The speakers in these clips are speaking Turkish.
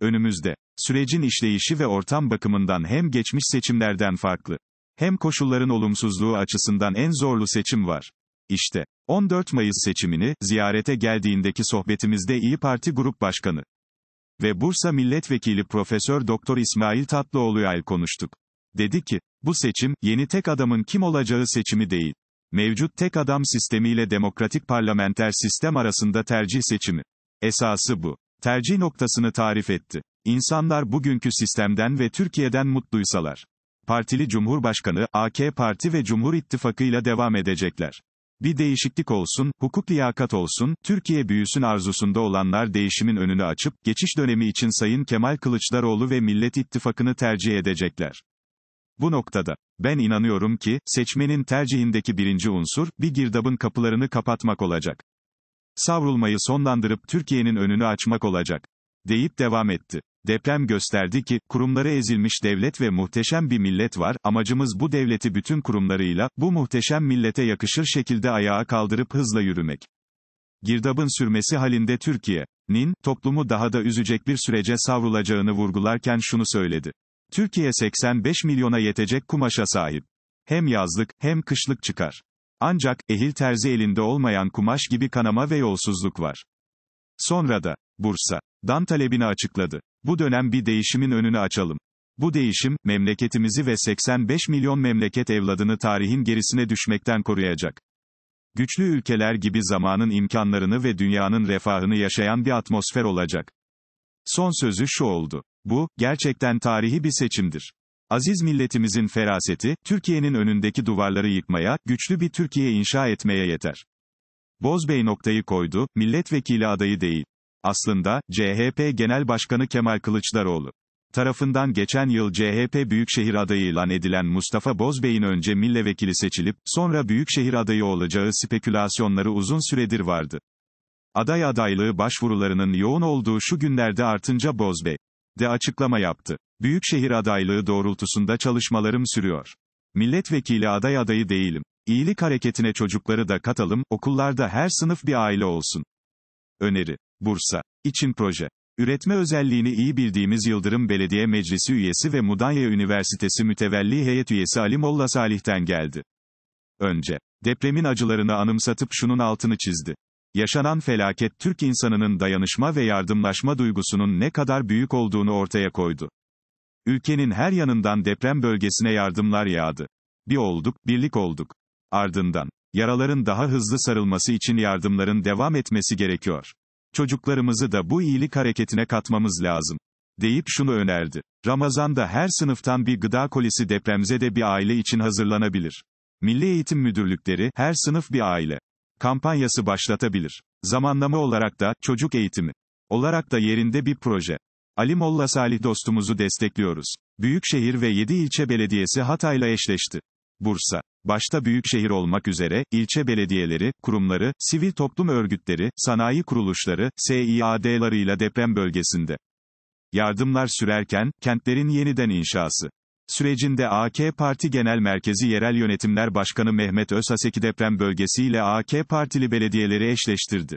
Önümüzde, sürecin işleyişi ve ortam bakımından hem geçmiş seçimlerden farklı, hem koşulların olumsuzluğu açısından en zorlu seçim var. İşte, 14 Mayıs seçimini, ziyarete geldiğindeki sohbetimizde İyi Parti Grup Başkanı ve Bursa Milletvekili Profesör Doktor İsmail Tatlıoğlu'yla konuştuk. Dedi ki, bu seçim, yeni tek adamın kim olacağı seçimi değil. Mevcut tek adam sistemiyle demokratik parlamenter sistem arasında tercih seçimi. Esası bu tercih noktasını tarif etti. İnsanlar bugünkü sistemden ve Türkiye'den mutluysalar. Partili Cumhurbaşkanı, AK Parti ve Cumhur İttifakı ile devam edecekler. Bir değişiklik olsun, hukuk liyakat olsun, Türkiye büyüsün arzusunda olanlar değişimin önünü açıp, geçiş dönemi için Sayın Kemal Kılıçdaroğlu ve Millet İttifakı'nı tercih edecekler. Bu noktada, ben inanıyorum ki, seçmenin tercihindeki birinci unsur, bir girdabın kapılarını kapatmak olacak savrulmayı sonlandırıp Türkiye'nin önünü açmak olacak, deyip devam etti. Deprem gösterdi ki, kurumları ezilmiş devlet ve muhteşem bir millet var, amacımız bu devleti bütün kurumlarıyla, bu muhteşem millete yakışır şekilde ayağa kaldırıp hızla yürümek. Girdabın sürmesi halinde Türkiye'nin, toplumu daha da üzecek bir sürece savrulacağını vurgularken şunu söyledi. Türkiye 85 milyona yetecek kumaşa sahip. Hem yazlık, hem kışlık çıkar. Ancak, ehil terzi elinde olmayan kumaş gibi kanama ve yolsuzluk var. Sonra da, Bursa, dan talebini açıkladı. Bu dönem bir değişimin önünü açalım. Bu değişim, memleketimizi ve 85 milyon memleket evladını tarihin gerisine düşmekten koruyacak. Güçlü ülkeler gibi zamanın imkanlarını ve dünyanın refahını yaşayan bir atmosfer olacak. Son sözü şu oldu. Bu, gerçekten tarihi bir seçimdir. Aziz milletimizin feraseti, Türkiye'nin önündeki duvarları yıkmaya, güçlü bir Türkiye inşa etmeye yeter. Bozbey noktayı koydu, milletvekili adayı değil. Aslında, CHP Genel Başkanı Kemal Kılıçdaroğlu tarafından geçen yıl CHP Büyükşehir adayı ilan edilen Mustafa Bozbey'in önce milletvekili seçilip, sonra Büyükşehir adayı olacağı spekülasyonları uzun süredir vardı. Aday adaylığı başvurularının yoğun olduğu şu günlerde artınca Bozbey, de açıklama yaptı. Büyükşehir adaylığı doğrultusunda çalışmalarım sürüyor. Milletvekili aday adayı değilim. İyilik hareketine çocukları da katalım, okullarda her sınıf bir aile olsun. Öneri. Bursa. için proje. Üretme özelliğini iyi bildiğimiz Yıldırım Belediye Meclisi üyesi ve Mudanya Üniversitesi mütevelli heyet üyesi Ali Molla Salih'ten geldi. Önce, depremin acılarını anımsatıp şunun altını çizdi. Yaşanan felaket Türk insanının dayanışma ve yardımlaşma duygusunun ne kadar büyük olduğunu ortaya koydu. Ülkenin her yanından deprem bölgesine yardımlar yağdı. Bir olduk, birlik olduk. Ardından, yaraların daha hızlı sarılması için yardımların devam etmesi gerekiyor. Çocuklarımızı da bu iyilik hareketine katmamız lazım. Deyip şunu önerdi. Ramazan'da her sınıftan bir gıda kolisi depremzede bir aile için hazırlanabilir. Milli Eğitim Müdürlükleri, her sınıf bir aile kampanyası başlatabilir. Zamanlama olarak da, çocuk eğitimi olarak da yerinde bir proje. Ali Molla Salih dostumuzu destekliyoruz. Büyükşehir ve 7 ilçe belediyesi Hatay'la eşleşti. Bursa, başta büyükşehir olmak üzere, ilçe belediyeleri, kurumları, sivil toplum örgütleri, sanayi kuruluşları, SİAD'larıyla deprem bölgesinde. Yardımlar sürerken, kentlerin yeniden inşası sürecinde AK Parti Genel Merkezi Yerel Yönetimler Başkanı Mehmet Özhaseki deprem bölgesiyle AK Partili belediyeleri eşleştirdi.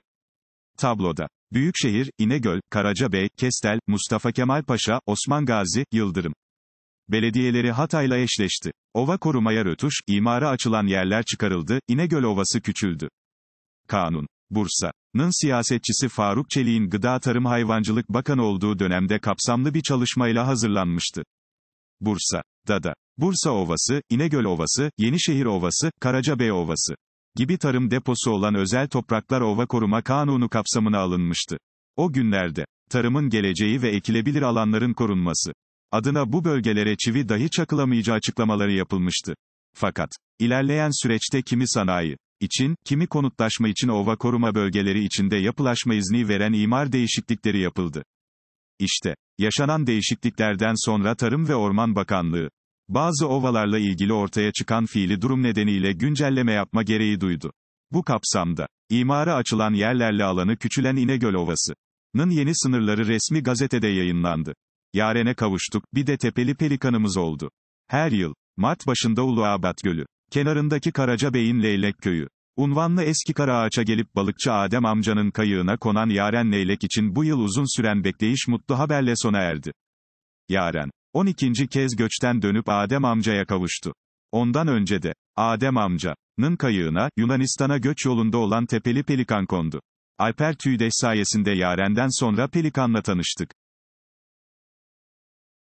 Tabloda Büyükşehir, İnegöl, Karacabey, Kestel, Mustafa Kemal Paşa, Osman Gazi, Yıldırım. Belediyeleri Hatay'la eşleşti. Ova korumaya rötuş, imara açılan yerler çıkarıldı, İnegöl Ovası küçüldü. Kanun. Bursa'nın siyasetçisi Faruk Çelik'in Gıda Tarım Hayvancılık bakan olduğu dönemde kapsamlı bir çalışmayla hazırlanmıştı. Bursa, Dada, Bursa Ovası, İnegöl Ovası, Yenişehir Ovası, Karacabey Ovası gibi tarım deposu olan özel topraklar ova koruma kanunu kapsamına alınmıştı. O günlerde, tarımın geleceği ve ekilebilir alanların korunması adına bu bölgelere çivi dahi çakılamayacağı açıklamaları yapılmıştı. Fakat, ilerleyen süreçte kimi sanayi için, kimi konutlaşma için ova koruma bölgeleri içinde yapılaşma izni veren imar değişiklikleri yapıldı. İşte, yaşanan değişikliklerden sonra Tarım ve Orman Bakanlığı, bazı ovalarla ilgili ortaya çıkan fiili durum nedeniyle güncelleme yapma gereği duydu. Bu kapsamda, imara açılan yerlerle alanı küçülen İnegöl Ovası'nın yeni sınırları resmi gazetede yayınlandı. Yarene kavuştuk, bir de tepeli pelikanımız oldu. Her yıl, Mart başında Uluabat Gölü, kenarındaki Karacabey'in Leylek Köyü, Unvanlı eski Karaağaç'a gelip balıkçı Adem amcanın kayığına konan Yaren Leylek için bu yıl uzun süren bekleyiş mutlu haberle sona erdi. Yaren, 12. kez göçten dönüp Adem amcaya kavuştu. Ondan önce de, Adem amca'nın kayığına, Yunanistan'a göç yolunda olan tepeli pelikan kondu. Alper Tüydeş sayesinde Yaren'den sonra pelikanla tanıştık.